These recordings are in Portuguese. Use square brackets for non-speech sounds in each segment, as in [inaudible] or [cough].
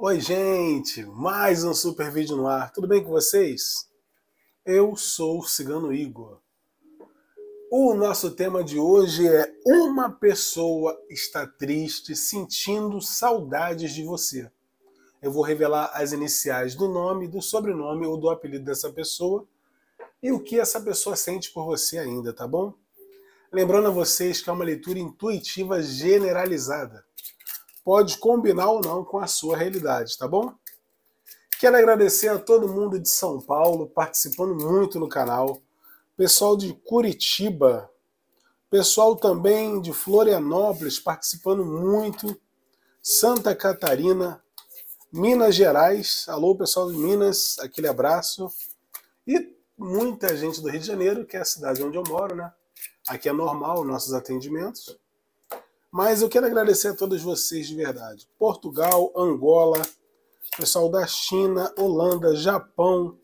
Oi, gente! Mais um super vídeo no ar. Tudo bem com vocês? Eu sou o Cigano Igor. O nosso tema de hoje é Uma pessoa está triste sentindo saudades de você. Eu vou revelar as iniciais do nome, do sobrenome ou do apelido dessa pessoa e o que essa pessoa sente por você ainda, tá bom? Lembrando a vocês que é uma leitura intuitiva generalizada pode combinar ou não com a sua realidade, tá bom? Quero agradecer a todo mundo de São Paulo participando muito no canal, pessoal de Curitiba, pessoal também de Florianópolis participando muito, Santa Catarina, Minas Gerais, alô pessoal de Minas, aquele abraço, e muita gente do Rio de Janeiro, que é a cidade onde eu moro, né? Aqui é normal nossos atendimentos. Mas eu quero agradecer a todos vocês de verdade. Portugal, Angola, pessoal da China, Holanda, Japão.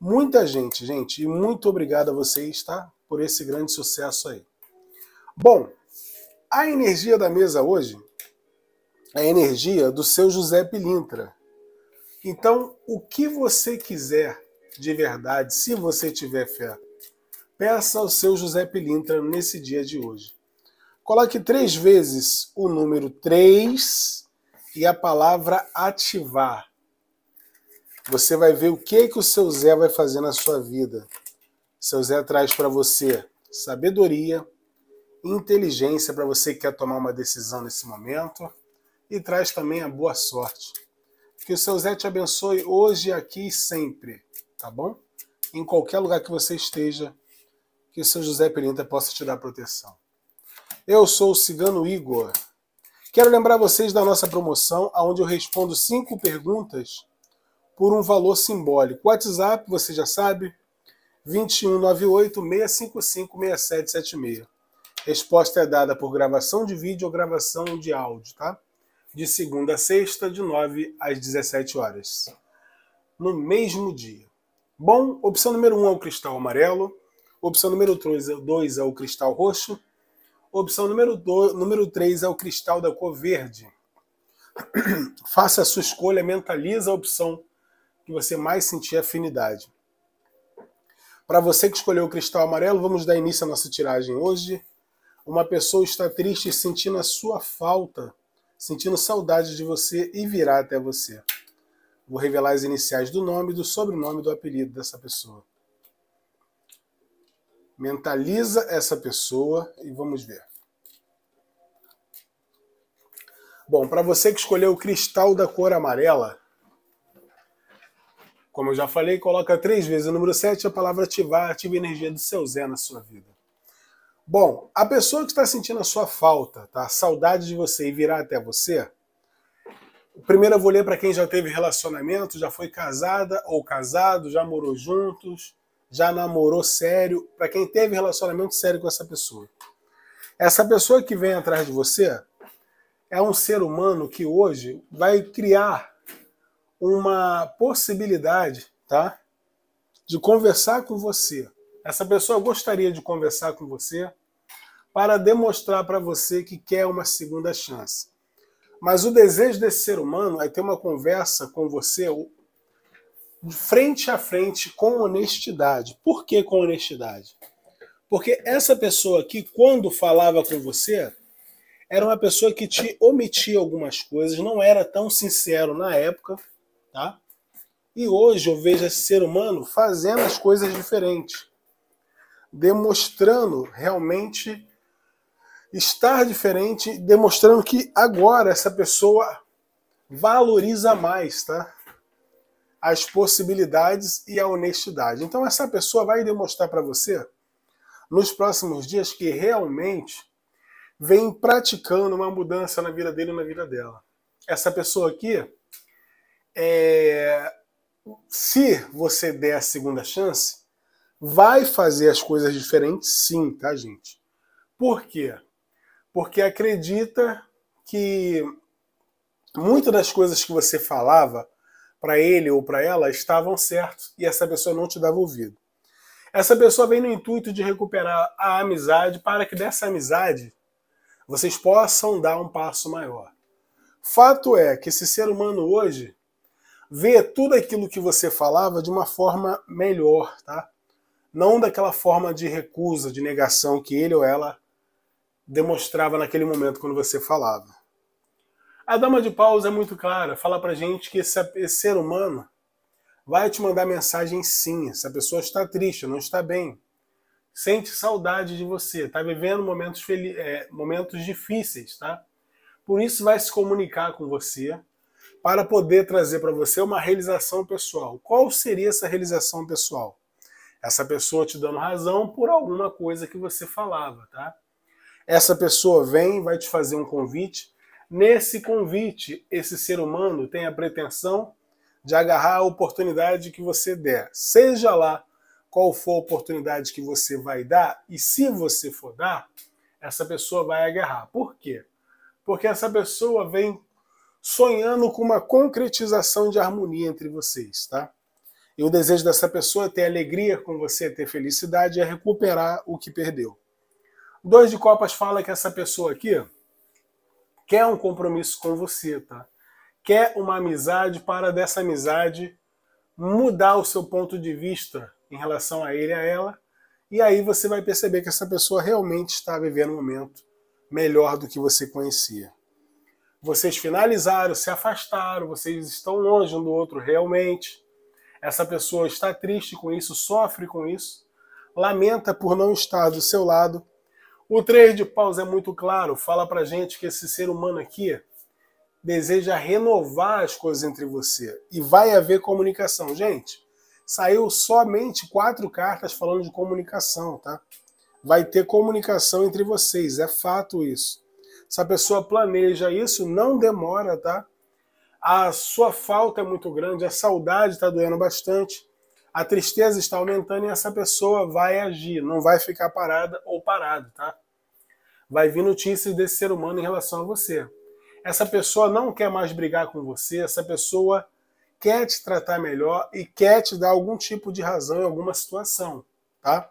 Muita gente, gente. E muito obrigado a vocês, tá? Por esse grande sucesso aí. Bom, a energia da mesa hoje é a energia do seu José Pilintra. Então, o que você quiser de verdade, se você tiver fé, peça ao seu José Pilintra nesse dia de hoje. Coloque três vezes o número 3 e a palavra ativar. Você vai ver o que, que o seu Zé vai fazer na sua vida. Seu Zé traz para você sabedoria, inteligência para você que quer tomar uma decisão nesse momento e traz também a boa sorte. Que o seu Zé te abençoe hoje, aqui e sempre, tá bom? Em qualquer lugar que você esteja, que o seu José Perinta possa te dar proteção. Eu sou o Cigano Igor. Quero lembrar vocês da nossa promoção, onde eu respondo cinco perguntas por um valor simbólico. WhatsApp, você já sabe, 2198-655-6776. Resposta é dada por gravação de vídeo ou gravação de áudio, tá? De segunda a sexta, de 9 às 17 horas. No mesmo dia. Bom, opção número 1 um é o cristal amarelo, opção número 2 é o cristal roxo, Opção número 2, número 3 é o cristal da cor verde. [clears throat] Faça a sua escolha, mentaliza a opção que você mais sentir afinidade. Para você que escolheu o cristal amarelo, vamos dar início à nossa tiragem hoje. Uma pessoa está triste sentindo a sua falta, sentindo saudade de você e virá até você. Vou revelar as iniciais do nome, do sobrenome, do apelido dessa pessoa. Mentaliza essa pessoa e vamos ver. Bom, para você que escolheu o cristal da cor amarela, como eu já falei, coloca três vezes o número 7 é a palavra ativar, ativa a energia do seu Zé na sua vida. Bom, a pessoa que está sentindo a sua falta, tá? A saudade de você e virá até você. Primeiro eu vou ler para quem já teve relacionamento, já foi casada ou casado, já morou juntos, já namorou sério, para quem teve relacionamento sério com essa pessoa. Essa pessoa que vem atrás de você é um ser humano que hoje vai criar uma possibilidade, tá? De conversar com você. Essa pessoa gostaria de conversar com você para demonstrar para você que quer uma segunda chance. Mas o desejo desse ser humano é ter uma conversa com você frente a frente com honestidade. Por que com honestidade? Porque essa pessoa aqui, quando falava com você, era uma pessoa que te omitia algumas coisas, não era tão sincero na época, tá? E hoje eu vejo esse ser humano fazendo as coisas diferentes, demonstrando realmente estar diferente, demonstrando que agora essa pessoa valoriza mais, tá? as possibilidades e a honestidade. Então, essa pessoa vai demonstrar para você, nos próximos dias, que realmente vem praticando uma mudança na vida dele e na vida dela. Essa pessoa aqui, é... se você der a segunda chance, vai fazer as coisas diferentes, sim, tá, gente? Por quê? Porque acredita que muitas das coisas que você falava para ele ou para ela estavam certos e essa pessoa não te dava ouvido. Essa pessoa vem no intuito de recuperar a amizade para que dessa amizade vocês possam dar um passo maior. Fato é que esse ser humano hoje vê tudo aquilo que você falava de uma forma melhor, tá? Não daquela forma de recusa, de negação que ele ou ela demonstrava naquele momento quando você falava. A dama de paus é muito clara, fala pra gente que esse, esse ser humano vai te mandar mensagem sim. Essa pessoa está triste, não está bem. Sente saudade de você, está vivendo momentos, é, momentos difíceis, tá? Por isso vai se comunicar com você para poder trazer para você uma realização pessoal. Qual seria essa realização pessoal? Essa pessoa te dando razão por alguma coisa que você falava, tá? Essa pessoa vem, vai te fazer um convite Nesse convite, esse ser humano tem a pretensão de agarrar a oportunidade que você der, seja lá qual for a oportunidade que você vai dar, e se você for dar, essa pessoa vai agarrar. Por quê? Porque essa pessoa vem sonhando com uma concretização de harmonia entre vocês, tá? E o desejo dessa pessoa é ter alegria com você, é ter felicidade, é recuperar o que perdeu. Dois de Copas fala que essa pessoa aqui quer um compromisso com você, tá? Quer uma amizade para dessa amizade mudar o seu ponto de vista em relação a ele, a ela, e aí você vai perceber que essa pessoa realmente está vivendo um momento melhor do que você conhecia. Vocês finalizaram, se afastaram, vocês estão longe um do outro realmente. Essa pessoa está triste com isso, sofre com isso, lamenta por não estar do seu lado o 3 de paus é muito claro, fala pra gente que esse ser humano aqui deseja renovar as coisas entre você e vai haver comunicação. Gente, saiu somente quatro cartas falando de comunicação, tá? Vai ter comunicação entre vocês, é fato isso. Se a pessoa planeja isso, não demora, tá? A sua falta é muito grande, a saudade está doendo bastante a tristeza está aumentando e essa pessoa vai agir, não vai ficar parada ou parado, tá? Vai vir notícias desse ser humano em relação a você. Essa pessoa não quer mais brigar com você, essa pessoa quer te tratar melhor e quer te dar algum tipo de razão em alguma situação, tá?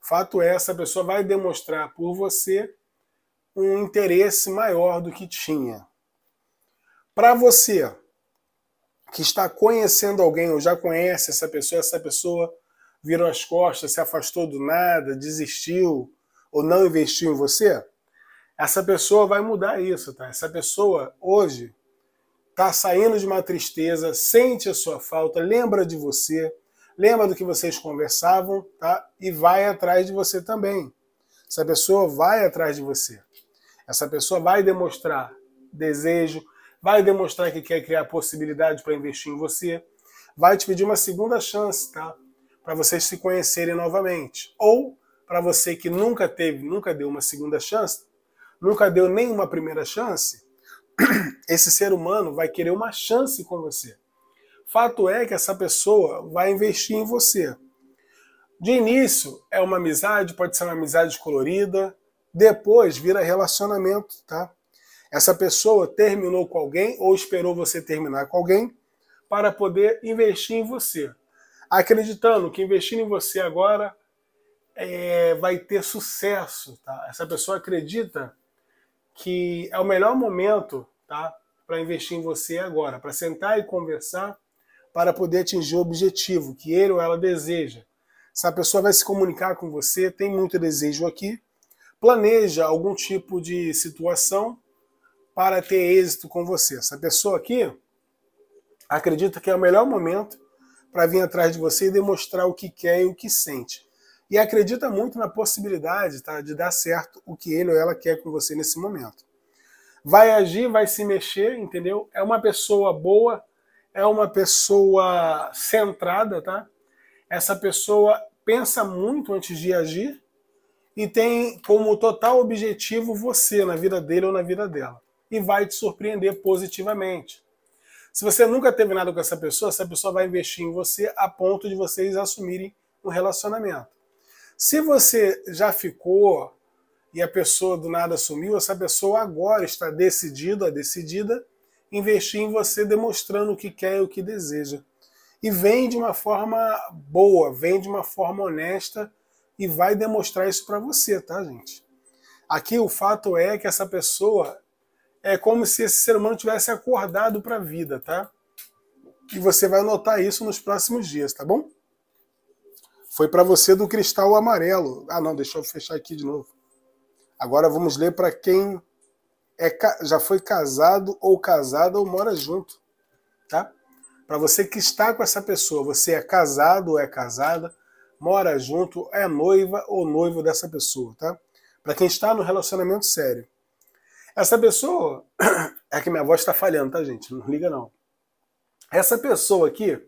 Fato é, essa pessoa vai demonstrar por você um interesse maior do que tinha. Para você, que está conhecendo alguém ou já conhece essa pessoa, essa pessoa virou as costas, se afastou do nada, desistiu ou não investiu em você, essa pessoa vai mudar isso, tá? Essa pessoa hoje está saindo de uma tristeza, sente a sua falta, lembra de você, lembra do que vocês conversavam, tá? E vai atrás de você também. Essa pessoa vai atrás de você. Essa pessoa vai demonstrar desejo, vai demonstrar que quer criar possibilidade para investir em você, vai te pedir uma segunda chance, tá? Para vocês se conhecerem novamente. Ou para você que nunca teve, nunca deu uma segunda chance, nunca deu nenhuma primeira chance, [clears throat] esse ser humano vai querer uma chance com você. Fato é que essa pessoa vai investir em você. De início é uma amizade, pode ser uma amizade colorida, depois vira relacionamento, tá? Essa pessoa terminou com alguém ou esperou você terminar com alguém para poder investir em você, acreditando que investir em você agora é, vai ter sucesso. Tá? Essa pessoa acredita que é o melhor momento tá, para investir em você agora, para sentar e conversar para poder atingir o objetivo que ele ou ela deseja. Essa pessoa vai se comunicar com você, tem muito desejo aqui, planeja algum tipo de situação para ter êxito com você. Essa pessoa aqui acredita que é o melhor momento para vir atrás de você e demonstrar o que quer e o que sente. E acredita muito na possibilidade tá, de dar certo o que ele ou ela quer com você nesse momento. Vai agir, vai se mexer, entendeu? É uma pessoa boa, é uma pessoa centrada, tá? Essa pessoa pensa muito antes de agir e tem como total objetivo você na vida dele ou na vida dela e vai te surpreender positivamente. Se você nunca teve nada com essa pessoa, essa pessoa vai investir em você a ponto de vocês assumirem um relacionamento. Se você já ficou e a pessoa do nada sumiu, essa pessoa agora está decidida, decidida, investir em você demonstrando o que quer e o que deseja. E vem de uma forma boa, vem de uma forma honesta e vai demonstrar isso para você, tá, gente? Aqui o fato é que essa pessoa é como se esse ser humano tivesse acordado para a vida, tá? E você vai notar isso nos próximos dias, tá bom? Foi para você do cristal amarelo. Ah, não, deixa eu fechar aqui de novo. Agora vamos ler para quem é, já foi casado ou casada ou mora junto, tá? Para você que está com essa pessoa, você é casado ou é casada, mora junto, é noiva ou noivo dessa pessoa, tá? Para quem está no relacionamento sério. Essa pessoa. [clears throat] É que minha voz está falhando, tá, gente? Não liga, não. Essa pessoa aqui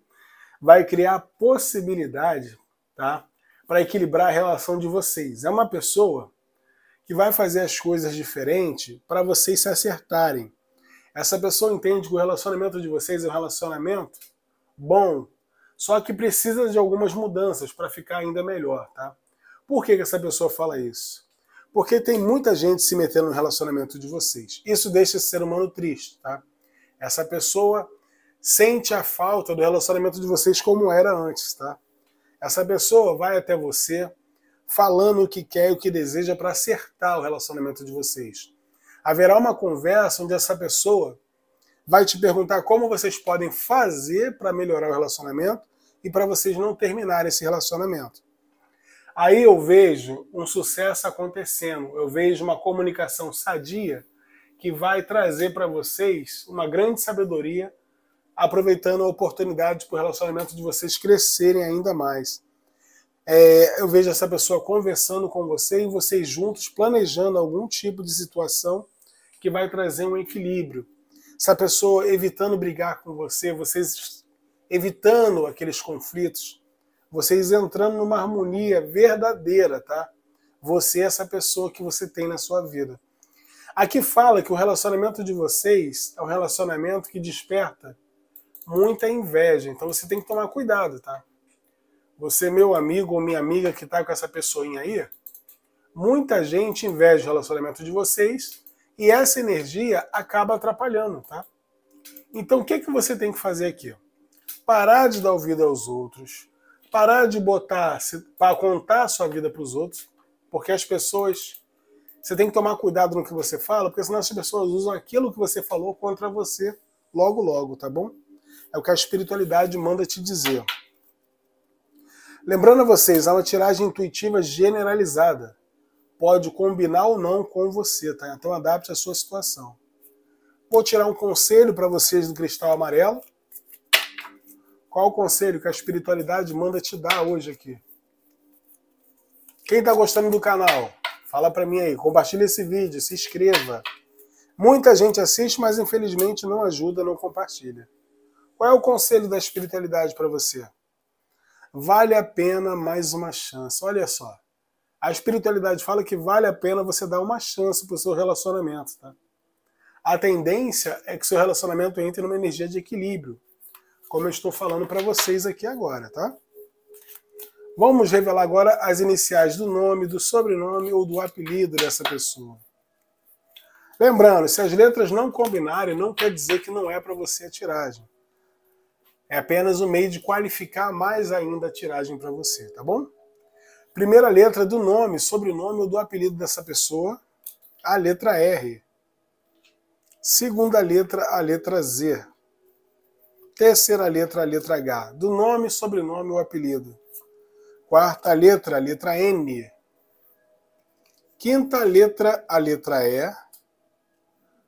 vai criar possibilidade, tá? Para equilibrar a relação de vocês. É uma pessoa que vai fazer as coisas diferente para vocês se acertarem. Essa pessoa entende que o relacionamento de vocês é um relacionamento bom, só que precisa de algumas mudanças para ficar ainda melhor, tá? Por que, que essa pessoa fala isso? Porque tem muita gente se metendo no relacionamento de vocês. Isso deixa esse ser humano triste, tá? Essa pessoa sente a falta do relacionamento de vocês como era antes, tá? Essa pessoa vai até você falando o que quer e o que deseja para acertar o relacionamento de vocês. Haverá uma conversa onde essa pessoa vai te perguntar como vocês podem fazer para melhorar o relacionamento e para vocês não terminarem esse relacionamento. Aí eu vejo um sucesso acontecendo, eu vejo uma comunicação sadia que vai trazer para vocês uma grande sabedoria, aproveitando a oportunidade para o relacionamento de vocês crescerem ainda mais. É, eu vejo essa pessoa conversando com você e vocês juntos planejando algum tipo de situação que vai trazer um equilíbrio. Essa pessoa evitando brigar com você, vocês evitando aqueles conflitos vocês entrando numa harmonia verdadeira, tá? Você é essa pessoa que você tem na sua vida. Aqui fala que o relacionamento de vocês é um relacionamento que desperta muita inveja. Então você tem que tomar cuidado, tá? Você, meu amigo ou minha amiga que tá com essa pessoinha aí, muita gente inveja o relacionamento de vocês e essa energia acaba atrapalhando, tá? Então o que, é que você tem que fazer aqui? Parar de dar ouvido aos outros, parar de botar, para contar a sua vida para os outros, porque as pessoas. Você tem que tomar cuidado no que você fala, porque senão as pessoas usam aquilo que você falou contra você logo, logo, tá bom? É o que a espiritualidade manda te dizer. Lembrando a vocês, há uma tiragem intuitiva generalizada. Pode combinar ou não com você, tá? Então adapte a sua situação. Vou tirar um conselho para vocês do cristal amarelo qual o conselho que a espiritualidade manda te dar hoje aqui? Quem está gostando do canal? Fala para mim aí, compartilha esse vídeo, se inscreva. Muita gente assiste, mas infelizmente não ajuda, não compartilha. Qual é o conselho da espiritualidade para você? Vale a pena mais uma chance. Olha só. A espiritualidade fala que vale a pena você dar uma chance para o seu relacionamento. Tá? A tendência é que seu relacionamento entre numa energia de equilíbrio como eu estou falando para vocês aqui agora, tá? Vamos revelar agora as iniciais do nome, do sobrenome ou do apelido dessa pessoa. Lembrando, se as letras não combinarem, não quer dizer que não é para você a tiragem. É apenas um meio de qualificar mais ainda a tiragem para você, tá bom? Primeira letra do nome, sobrenome ou do apelido dessa pessoa, a letra R. Segunda letra, a letra Z. Terceira letra, a letra H, do nome, sobrenome ou apelido. Quarta letra, a letra N. Quinta letra, a letra E,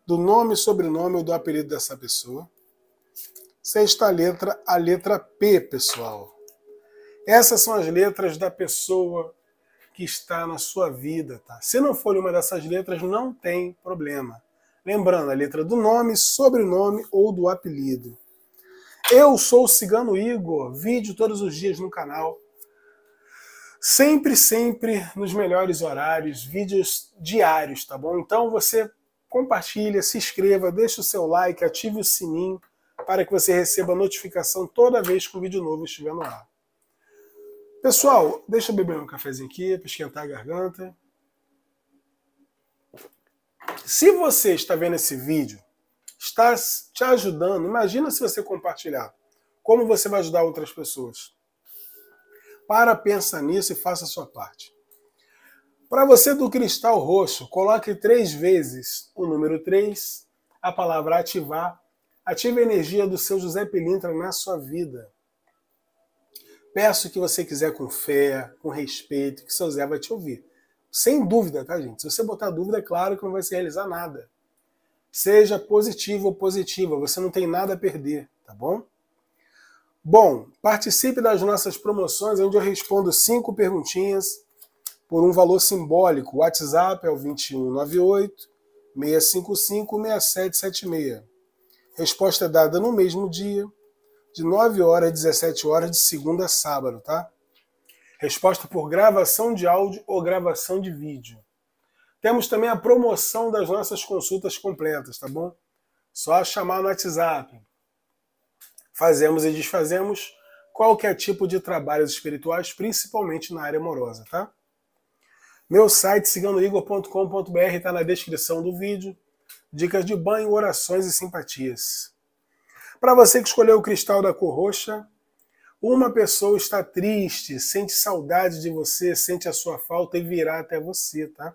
do nome, sobrenome ou do apelido dessa pessoa. Sexta letra, a letra P, pessoal. Essas são as letras da pessoa que está na sua vida, tá? Se não for uma dessas letras, não tem problema. Lembrando, a letra do nome, sobrenome ou do apelido. Eu sou o Cigano Igor, vídeo todos os dias no canal. Sempre, sempre nos melhores horários, vídeos diários, tá bom? Então você compartilha, se inscreva, deixa o seu like, ative o sininho para que você receba notificação toda vez que um vídeo novo estiver no ar. Pessoal, deixa eu beber um cafezinho aqui para esquentar a garganta. Se você está vendo esse vídeo está te ajudando. Imagina se você compartilhar. Como você vai ajudar outras pessoas? Para, pensa nisso e faça a sua parte. Para você do cristal roxo, coloque três vezes o número 3, a palavra ativar. Ative a energia do seu José Pelintra na sua vida. Peço que você quiser com fé, com respeito, que seu Zé vai te ouvir. Sem dúvida, tá, gente? Se você botar dúvida, é claro que não vai se realizar nada. Seja positivo ou positiva, você não tem nada a perder, tá bom? Bom, participe das nossas promoções, onde eu respondo cinco perguntinhas por um valor simbólico. O WhatsApp é o 2198 655 6776. Resposta é dada no mesmo dia, de 9 horas a 17 horas, de segunda a sábado, tá? Resposta por gravação de áudio ou gravação de vídeo. Temos também a promoção das nossas consultas completas, tá bom? Só chamar no WhatsApp. Fazemos e desfazemos qualquer tipo de trabalhos espirituais, principalmente na área amorosa, tá? Meu site, cigandoigor.com.br, está na descrição do vídeo. Dicas de banho, orações e simpatias. Para você que escolheu o cristal da cor roxa, uma pessoa está triste, sente saudade de você, sente a sua falta e virá até você, tá?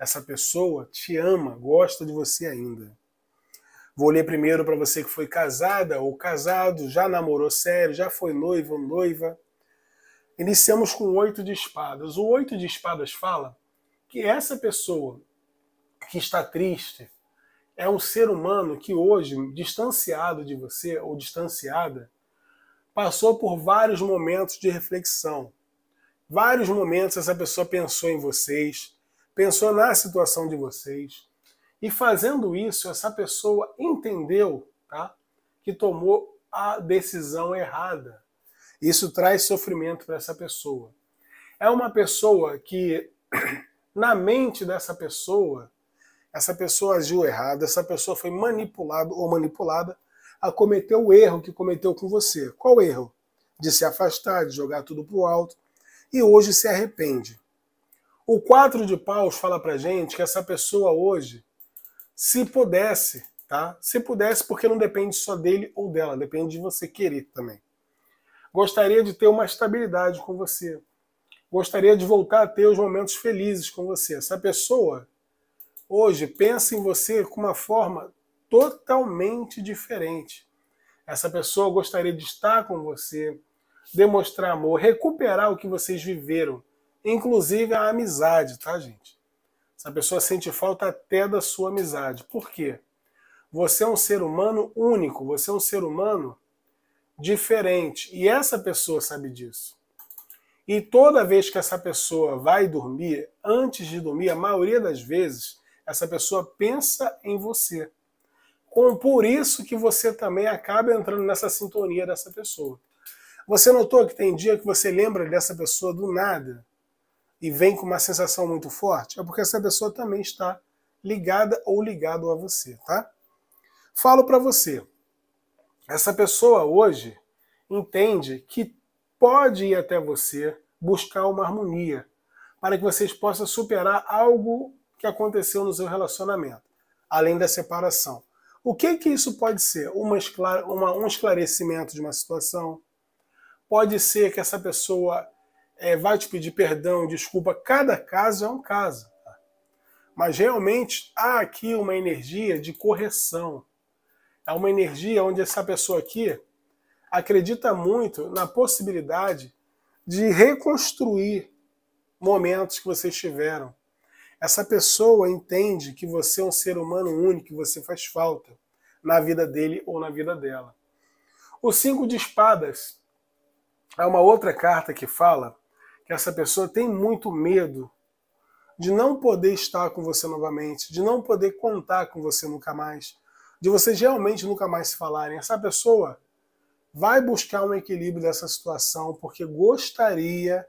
Essa pessoa te ama, gosta de você ainda. Vou ler primeiro para você que foi casada ou casado, já namorou sério, já foi noivo ou noiva. Iniciamos com o oito de espadas. O oito de espadas fala que essa pessoa que está triste é um ser humano que hoje, distanciado de você ou distanciada, passou por vários momentos de reflexão. Vários momentos essa pessoa pensou em vocês, pensou na situação de vocês. E fazendo isso, essa pessoa entendeu tá, que tomou a decisão errada. Isso traz sofrimento para essa pessoa. É uma pessoa que, [clears throat] na mente dessa pessoa, essa pessoa agiu errado, essa pessoa foi manipulada ou manipulada a cometer o erro que cometeu com você. Qual erro? De se afastar, de jogar tudo para o alto e hoje se arrepende. O quatro de paus fala pra gente que essa pessoa hoje, se pudesse, tá? Se pudesse, porque não depende só dele ou dela, depende de você querer também. Gostaria de ter uma estabilidade com você. Gostaria de voltar a ter os momentos felizes com você. Essa pessoa hoje pensa em você com uma forma totalmente diferente. Essa pessoa gostaria de estar com você, demonstrar amor, recuperar o que vocês viveram inclusive a amizade, tá, gente? Essa pessoa sente falta até da sua amizade. Por quê? Você é um ser humano único, você é um ser humano diferente. E essa pessoa sabe disso. E toda vez que essa pessoa vai dormir, antes de dormir, a maioria das vezes, essa pessoa pensa em você. Com, por isso que você também acaba entrando nessa sintonia dessa pessoa. Você notou que tem dia que você lembra dessa pessoa do nada? e vem com uma sensação muito forte, é porque essa pessoa também está ligada ou ligado a você, tá? Falo para você, essa pessoa hoje entende que pode ir até você buscar uma harmonia para que vocês possam superar algo que aconteceu no seu relacionamento, além da separação. O que que isso pode ser? Uma, uma um esclarecimento de uma situação. Pode ser que essa pessoa é, vai te pedir perdão, desculpa. Cada caso é um caso. Tá? Mas realmente há aqui uma energia de correção. É uma energia onde essa pessoa aqui acredita muito na possibilidade de reconstruir momentos que vocês tiveram. Essa pessoa entende que você é um ser humano único, que você faz falta na vida dele ou na vida dela. O cinco de espadas é uma outra carta que fala essa pessoa tem muito medo de não poder estar com você novamente, de não poder contar com você nunca mais, de vocês realmente nunca mais se falarem. Essa pessoa vai buscar um equilíbrio dessa situação porque gostaria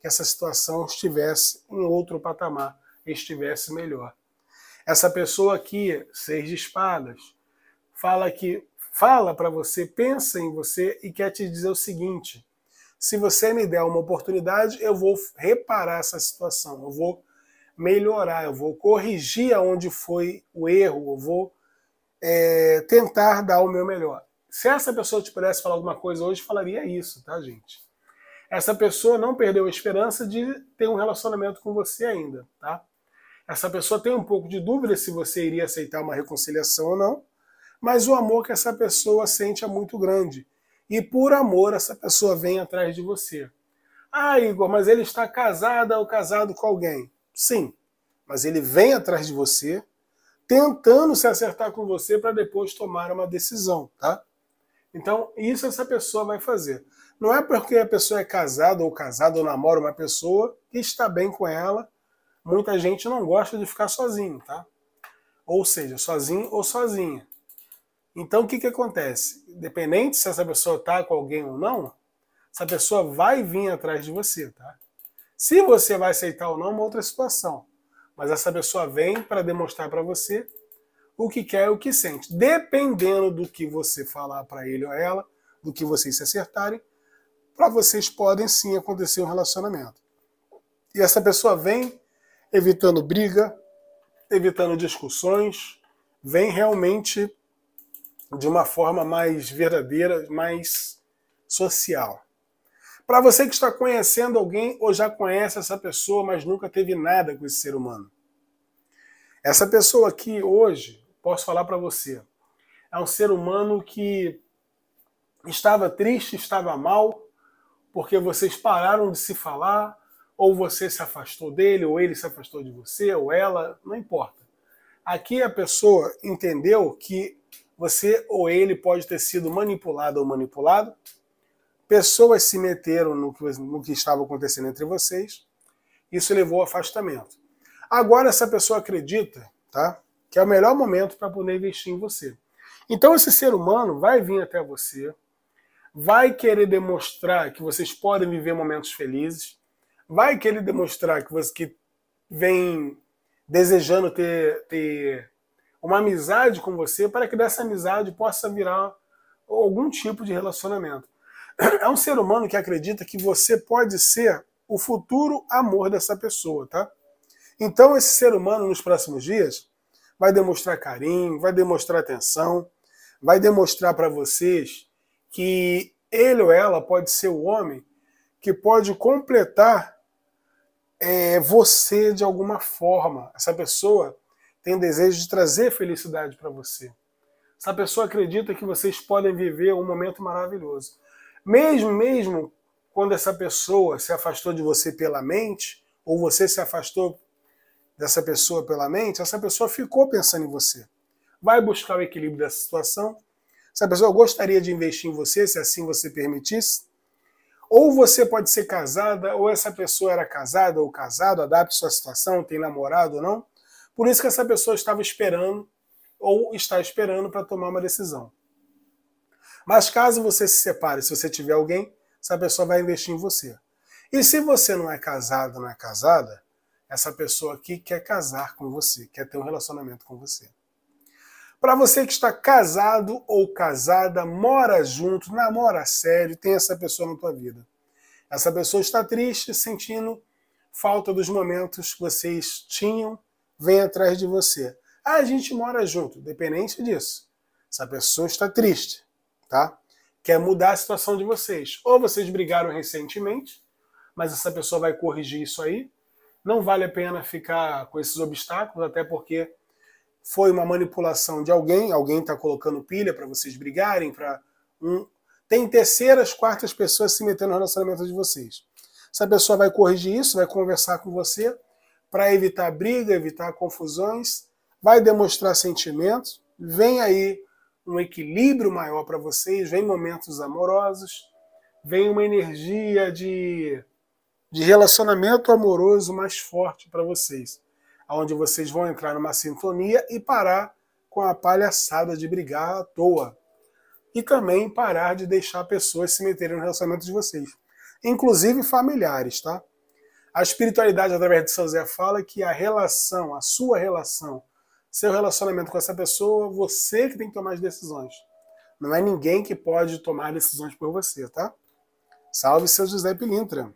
que essa situação estivesse em outro patamar, estivesse melhor. Essa pessoa aqui, seis de espadas, fala que fala para você, pensa em você e quer te dizer o seguinte: se você me der uma oportunidade, eu vou reparar essa situação, eu vou melhorar, eu vou corrigir aonde foi o erro, eu vou é, tentar dar o meu melhor. Se essa pessoa te pudesse falar alguma coisa hoje, falaria isso, tá, gente? Essa pessoa não perdeu a esperança de ter um relacionamento com você ainda, tá? Essa pessoa tem um pouco de dúvida se você iria aceitar uma reconciliação ou não, mas o amor que essa pessoa sente é muito grande e por amor essa pessoa vem atrás de você. Ah, Igor, mas ele está casada ou casado com alguém. Sim, mas ele vem atrás de você tentando se acertar com você para depois tomar uma decisão, tá? Então, isso essa pessoa vai fazer. Não é porque a pessoa é casada ou casada ou namora uma pessoa que está bem com ela. Muita gente não gosta de ficar sozinho, tá? Ou seja, sozinho ou sozinha. Então, o que, que acontece? Independente se essa pessoa está com alguém ou não, essa pessoa vai vir atrás de você, tá? Se você vai aceitar ou não, é uma outra situação. Mas essa pessoa vem para demonstrar para você o que quer e o que sente. Dependendo do que você falar para ele ou ela, do que vocês se acertarem, para vocês podem sim acontecer um relacionamento. E essa pessoa vem evitando briga, evitando discussões, vem realmente de uma forma mais verdadeira, mais social. Para você que está conhecendo alguém ou já conhece essa pessoa, mas nunca teve nada com esse ser humano. Essa pessoa aqui hoje, posso falar para você, é um ser humano que estava triste, estava mal, porque vocês pararam de se falar, ou você se afastou dele, ou ele se afastou de você, ou ela, não importa. Aqui a pessoa entendeu que você ou ele pode ter sido manipulado ou manipulado. Pessoas se meteram no que, no que estava acontecendo entre vocês. Isso levou ao afastamento. Agora essa pessoa acredita, tá? Que é o melhor momento para poder investir em você. Então esse ser humano vai vir até você, vai querer demonstrar que vocês podem viver momentos felizes, vai querer demonstrar que você que vem desejando ter, ter uma amizade com você para que dessa amizade possa virar algum tipo de relacionamento. É um ser humano que acredita que você pode ser o futuro amor dessa pessoa, tá? Então esse ser humano nos próximos dias vai demonstrar carinho, vai demonstrar atenção, vai demonstrar para vocês que ele ou ela pode ser o homem que pode completar é, você de alguma forma. Essa pessoa tem desejo de trazer felicidade para você. Essa pessoa acredita que vocês podem viver um momento maravilhoso. Mesmo, mesmo quando essa pessoa se afastou de você pela mente, ou você se afastou dessa pessoa pela mente, essa pessoa ficou pensando em você. Vai buscar o equilíbrio dessa situação. Essa pessoa gostaria de investir em você, se assim você permitisse. Ou você pode ser casada, ou essa pessoa era casada ou casado, adapte sua situação, tem namorado ou não. Por isso que essa pessoa estava esperando ou está esperando para tomar uma decisão. Mas caso você se separe, se você tiver alguém, essa pessoa vai investir em você. E se você não é casado, não é casada, essa pessoa aqui quer casar com você, quer ter um relacionamento com você. Para você que está casado ou casada, mora junto, namora sério, tem essa pessoa na tua vida. Essa pessoa está triste, sentindo falta dos momentos que vocês tinham vem atrás de você. Ah, a gente mora junto, dependente disso. Essa pessoa está triste, tá? Quer mudar a situação de vocês. Ou vocês brigaram recentemente, mas essa pessoa vai corrigir isso aí. Não vale a pena ficar com esses obstáculos, até porque foi uma manipulação de alguém, alguém está colocando pilha para vocês brigarem, para um... tem terceiras, quartas pessoas se metendo no relacionamento de vocês. Essa pessoa vai corrigir isso, vai conversar com você, para evitar briga, evitar confusões, vai demonstrar sentimentos, vem aí um equilíbrio maior para vocês, vem momentos amorosos, vem uma energia de, de relacionamento amoroso mais forte para vocês, onde vocês vão entrar numa sintonia e parar com a palhaçada de brigar à toa. E também parar de deixar pessoas se meterem no relacionamento de vocês, inclusive familiares, tá? A espiritualidade, através de São Zé, fala que a relação, a sua relação, seu relacionamento com essa pessoa, você que tem que tomar as decisões. Não é ninguém que pode tomar decisões por você, tá? Salve seu José Pilintra.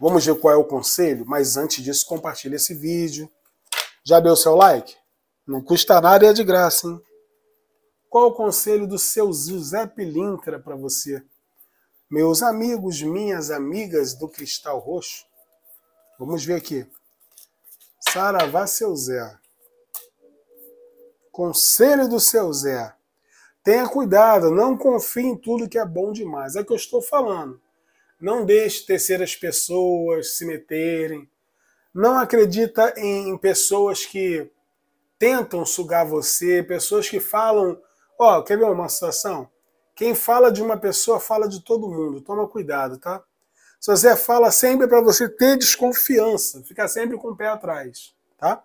Vamos ver qual é o conselho, mas antes disso, compartilhe esse vídeo. Já deu seu like? Não custa nada e é de graça, hein? Qual o conselho do seu José Pilintra para você? Meus amigos, minhas amigas do Cristal Roxo, vamos ver aqui. Saravá, seu Zé. Conselho do seu Zé. Tenha cuidado, não confie em tudo que é bom demais. É o que eu estou falando. Não deixe terceiras pessoas se meterem. Não acredita em pessoas que tentam sugar você, pessoas que falam, ó, oh, quer ver uma situação? Quem fala de uma pessoa fala de todo mundo. Toma cuidado, tá? Se você fala sempre para você ter desconfiança, ficar sempre com o pé atrás, tá?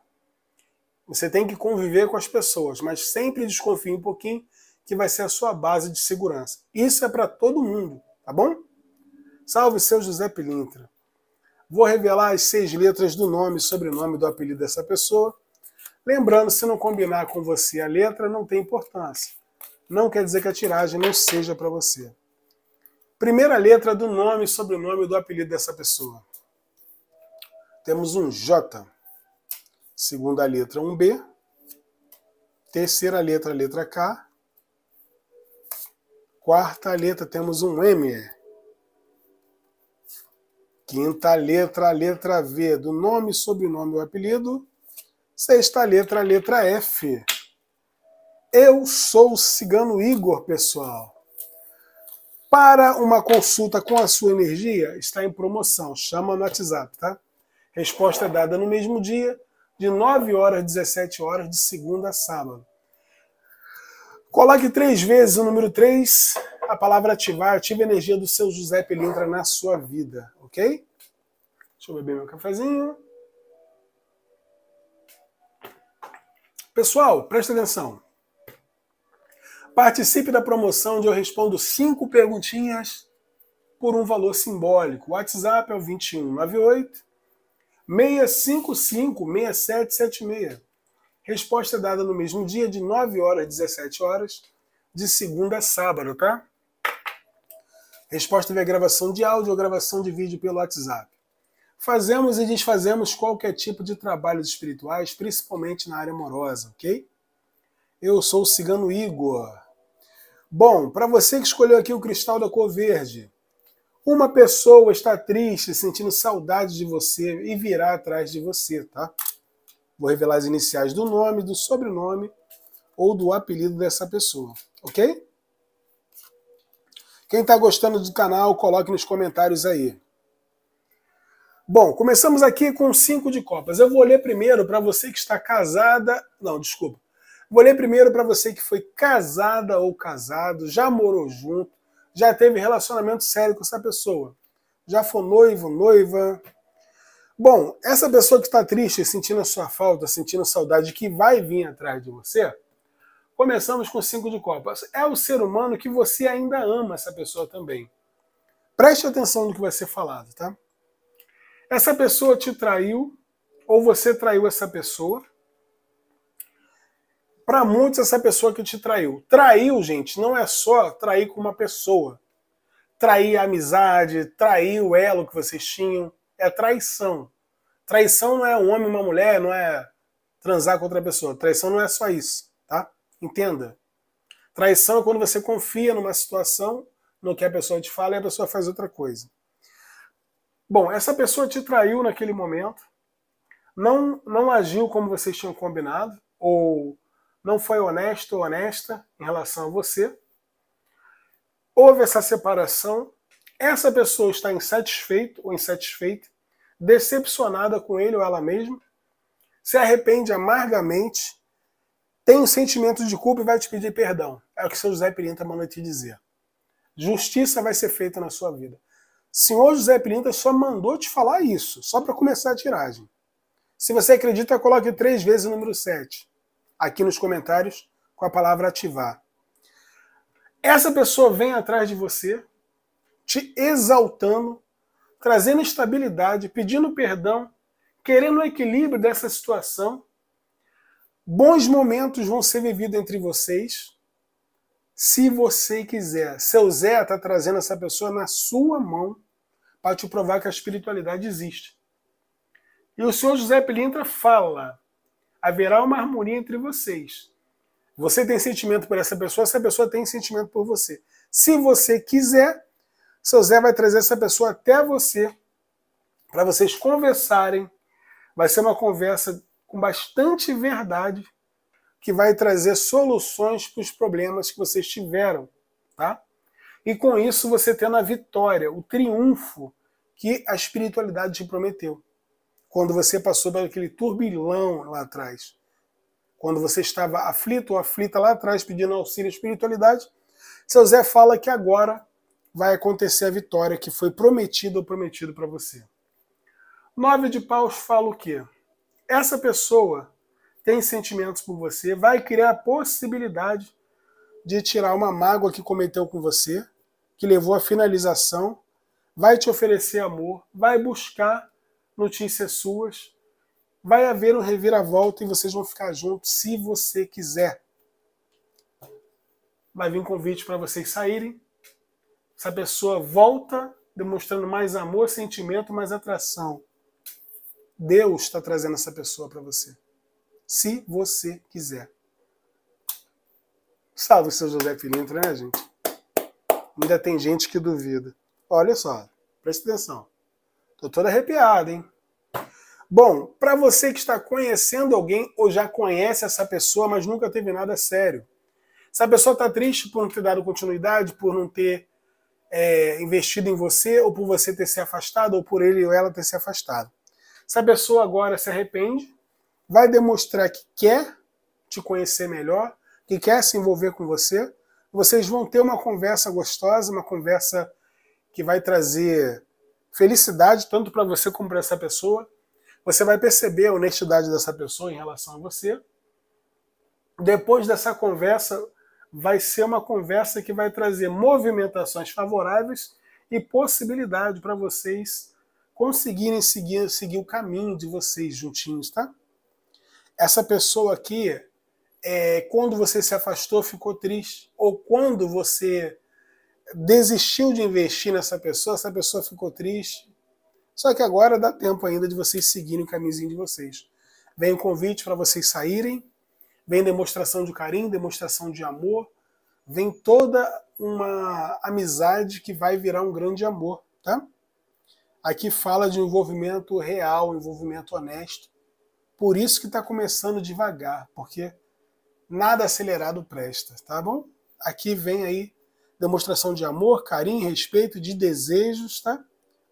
Você tem que conviver com as pessoas, mas sempre desconfie um pouquinho que vai ser a sua base de segurança. Isso é para todo mundo, tá bom? Salve seu José Pilintra. Vou revelar as seis letras do nome e sobrenome do apelido dessa pessoa. Lembrando, se não combinar com você a letra, não tem importância não quer dizer que a tiragem não seja para você. Primeira letra do nome e sobrenome do apelido dessa pessoa. Temos um J. Segunda letra, um B. Terceira letra, letra K. Quarta letra, temos um M. Quinta letra, letra V, do nome, sobrenome ou apelido. Sexta letra, letra F eu sou o Cigano Igor, pessoal. Para uma consulta com a sua energia, está em promoção. Chama no WhatsApp, tá? Resposta é dada no mesmo dia, de 9 horas às 17 horas, de segunda a sábado. Coloque três vezes o número 3, a palavra ativar, ative a energia do seu José Pelintra na sua vida, ok? Deixa eu beber meu cafezinho. Pessoal, presta atenção. Participe da promoção onde eu respondo cinco perguntinhas por um valor simbólico. O WhatsApp é o 2198 655 6776. Resposta dada no mesmo dia, de 9 horas às 17 horas, de segunda a sábado, tá? Resposta via gravação de áudio ou gravação de vídeo pelo WhatsApp. Fazemos e desfazemos qualquer tipo de trabalhos espirituais, principalmente na área amorosa, ok? Eu sou o Cigano Igor. Bom, para você que escolheu aqui o cristal da cor verde, uma pessoa está triste, sentindo saudade de você e virá atrás de você, tá? Vou revelar as iniciais do nome, do sobrenome ou do apelido dessa pessoa, ok? Quem está gostando do canal, coloque nos comentários aí. Bom, começamos aqui com cinco de copas. Eu vou ler primeiro para você que está casada. Não, desculpa. Vou ler primeiro para você que foi casada ou casado, já morou junto, já teve relacionamento sério com essa pessoa, já foi noivo, noiva. Bom, essa pessoa que está triste, sentindo a sua falta, sentindo saudade, que vai vir atrás de você, começamos com cinco de copas. É o ser humano que você ainda ama essa pessoa também. Preste atenção no que vai ser falado, tá? Essa pessoa te traiu, ou você traiu essa pessoa, para muitos, essa pessoa que te traiu. Traiu, gente, não é só trair com uma pessoa. Trair a amizade, trair o elo que vocês tinham, é traição. Traição não é um homem e uma mulher, não é transar com outra pessoa. Traição não é só isso, tá? Entenda. Traição é quando você confia numa situação, no que a pessoa te fala e a pessoa faz outra coisa. Bom, essa pessoa te traiu naquele momento, não, não agiu como vocês tinham combinado, ou não foi honesto ou honesta em relação a você. Houve essa separação, essa pessoa está insatisfeito ou insatisfeita, decepcionada com ele ou ela mesma, se arrepende amargamente, tem um sentimento de culpa e vai te pedir perdão. É o que seu José Pirinta manda te dizer. Justiça vai ser feita na sua vida. Senhor José Pirinta só mandou te falar isso, só para começar a tiragem. Se você acredita, coloque três vezes o número 7 aqui nos comentários com a palavra ativar. Essa pessoa vem atrás de você, te exaltando, trazendo estabilidade, pedindo perdão, querendo o equilíbrio dessa situação. Bons momentos vão ser vividos entre vocês, se você quiser. Seu Zé está trazendo essa pessoa na sua mão para te provar que a espiritualidade existe. E o senhor José Pilintra fala haverá uma harmonia entre vocês. Você tem sentimento por essa pessoa, essa pessoa tem sentimento por você. Se você quiser, seu Zé vai trazer essa pessoa até você para vocês conversarem. Vai ser uma conversa com bastante verdade que vai trazer soluções para os problemas que vocês tiveram, tá? E com isso você tendo a vitória, o triunfo que a espiritualidade te prometeu quando você passou por aquele turbilhão lá atrás, quando você estava aflito ou aflita lá atrás pedindo auxílio à espiritualidade, seu Zé fala que agora vai acontecer a vitória que foi prometida ou prometido para você. Nove de paus fala o quê? Essa pessoa tem sentimentos por você, vai criar a possibilidade de tirar uma mágoa que cometeu com você, que levou à finalização, vai te oferecer amor, vai buscar notícias suas. Vai haver um reviravolta e vocês vão ficar juntos se você quiser. Vai vir um convite para vocês saírem. Essa pessoa volta demonstrando mais amor, sentimento, mais atração. Deus está trazendo essa pessoa para você. Se você quiser. Salve seu José Pilintra, né, gente? Ainda tem gente que duvida. Olha só, presta atenção. Tô todo arrepiado, hein? Bom, para você que está conhecendo alguém ou já conhece essa pessoa, mas nunca teve nada sério. Se a pessoa está triste por não ter dado continuidade, por não ter é, investido em você, ou por você ter se afastado, ou por ele ou ela ter se afastado. Se a pessoa agora se arrepende, vai demonstrar que quer te conhecer melhor, que quer se envolver com você, vocês vão ter uma conversa gostosa, uma conversa que vai trazer felicidade tanto para você como para essa pessoa. Você vai perceber a honestidade dessa pessoa em relação a você. Depois dessa conversa, vai ser uma conversa que vai trazer movimentações favoráveis e possibilidade para vocês conseguirem seguir, seguir o caminho de vocês juntinhos, tá? Essa pessoa aqui, é, quando você se afastou, ficou triste. Ou quando você desistiu de investir nessa pessoa, essa pessoa ficou triste. Só que agora dá tempo ainda de vocês seguirem o caminho de vocês. Vem o convite para vocês saírem, vem demonstração de carinho, demonstração de amor, vem toda uma amizade que vai virar um grande amor, tá? Aqui fala de envolvimento real, envolvimento honesto. Por isso que está começando devagar, porque nada acelerado presta, tá bom? Aqui vem aí demonstração de amor, carinho, respeito, de desejos, tá?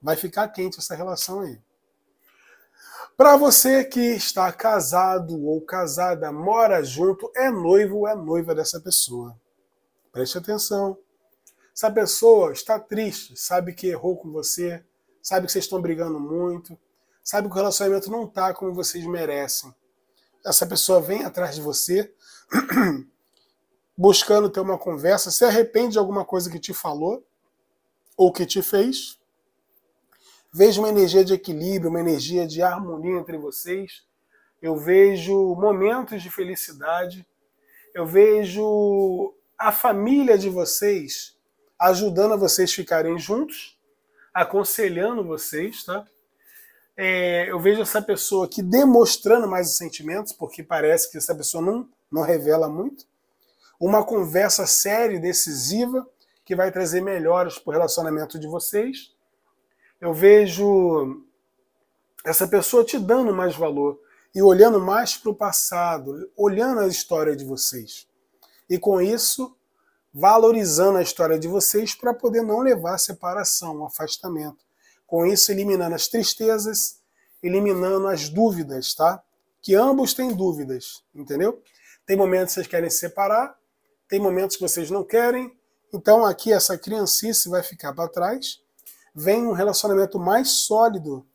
Vai ficar quente essa relação aí. Para você que está casado ou casada, mora junto, é noivo ou é noiva dessa pessoa. Preste atenção. Essa pessoa está triste, sabe que errou com você, sabe que vocês estão brigando muito, sabe que o relacionamento não está como vocês merecem. Essa pessoa vem atrás de você [clears throat] buscando ter uma conversa, se arrepende de alguma coisa que te falou ou que te fez. Vejo uma energia de equilíbrio, uma energia de harmonia entre vocês. Eu vejo momentos de felicidade. Eu vejo a família de vocês ajudando a vocês ficarem juntos, aconselhando vocês, tá? É, eu vejo essa pessoa aqui demonstrando mais os sentimentos, porque parece que essa pessoa não, não revela muito uma conversa séria e decisiva que vai trazer melhores para o relacionamento de vocês. Eu vejo essa pessoa te dando mais valor e olhando mais para o passado, olhando a história de vocês. E com isso, valorizando a história de vocês para poder não levar a separação, afastamento. Com isso, eliminando as tristezas, eliminando as dúvidas, tá? Que ambos têm dúvidas, entendeu? Tem momentos que vocês querem se separar, tem momentos que vocês não querem, então aqui essa criancice vai ficar para trás. Vem um relacionamento mais sólido,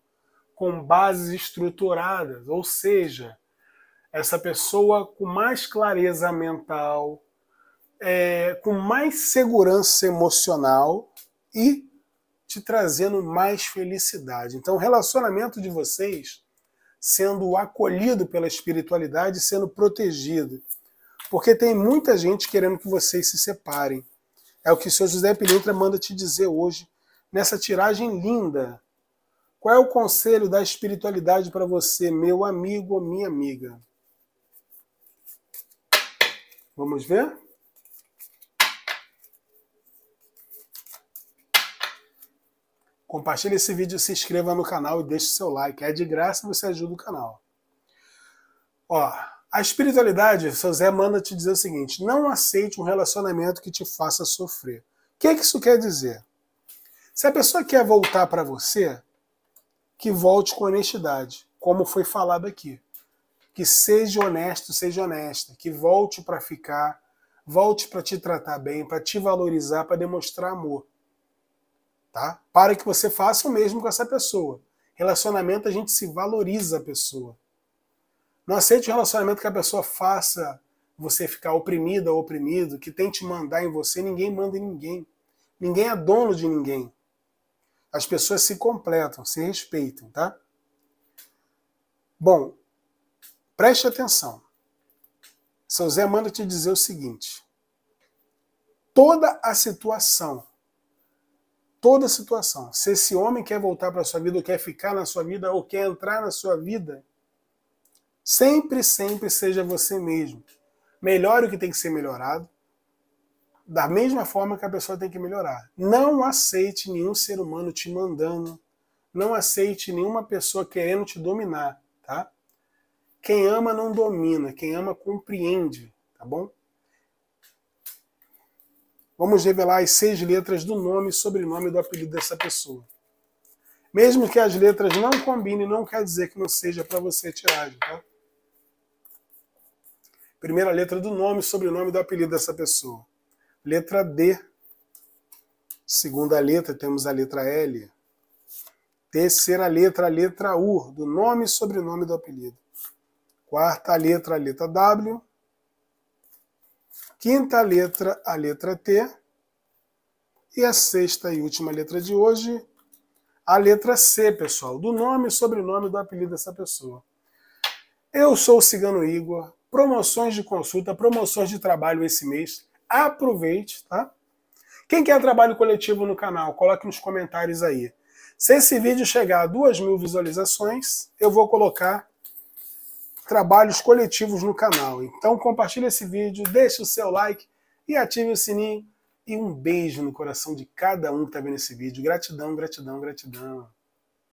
com bases estruturadas, ou seja, essa pessoa com mais clareza mental, é, com mais segurança emocional e te trazendo mais felicidade. Então, o relacionamento de vocês sendo acolhido pela espiritualidade, sendo protegido porque tem muita gente querendo que vocês se separem. É o que o seu José Pilintra manda te dizer hoje, nessa tiragem linda. Qual é o conselho da espiritualidade para você, meu amigo ou minha amiga? Vamos ver? Compartilhe esse vídeo, se inscreva no canal e deixe seu like. É de graça, e você ajuda o canal. Ó, a espiritualidade, seu Zé manda te dizer o seguinte: não aceite um relacionamento que te faça sofrer. O que, é que isso quer dizer? Se a pessoa quer voltar para você, que volte com honestidade, como foi falado aqui. Que seja honesto, seja honesta, que volte para ficar, volte para te tratar bem, para te valorizar, para demonstrar amor. Tá? Para que você faça o mesmo com essa pessoa. Relacionamento a gente se valoriza a pessoa. Não aceite um relacionamento que a pessoa faça você ficar oprimida ou oprimido, que tente mandar em você, ninguém manda em ninguém. Ninguém é dono de ninguém. As pessoas se completam, se respeitam, tá? Bom, preste atenção. São Zé manda te dizer o seguinte: toda a situação, toda a situação, se esse homem quer voltar para a sua vida, ou quer ficar na sua vida, ou quer entrar na sua vida, Sempre, sempre seja você mesmo. Melhore o que tem que ser melhorado, da mesma forma que a pessoa tem que melhorar. Não aceite nenhum ser humano te mandando, não aceite nenhuma pessoa querendo te dominar, tá? Quem ama não domina, quem ama compreende, tá bom? Vamos revelar as seis letras do nome e sobrenome do apelido dessa pessoa. Mesmo que as letras não combinem, não quer dizer que não seja para você tirar, tá? Primeira letra do nome, sobrenome do apelido dessa pessoa. Letra D. Segunda letra, temos a letra L. Terceira letra, a letra U, do nome e sobrenome do apelido. Quarta letra, a letra W. Quinta letra, a letra T. E a sexta e última letra de hoje, a letra C, pessoal, do nome e sobrenome do apelido dessa pessoa. Eu sou o Cigano Igor, promoções de consulta, promoções de trabalho esse mês. Aproveite, tá? Quem quer trabalho coletivo no canal, coloque nos comentários aí. Se esse vídeo chegar a 2 mil visualizações, eu vou colocar trabalhos coletivos no canal. Então compartilhe esse vídeo, deixe o seu like e ative o sininho. E um beijo no coração de cada um que está vendo esse vídeo. Gratidão, gratidão, gratidão.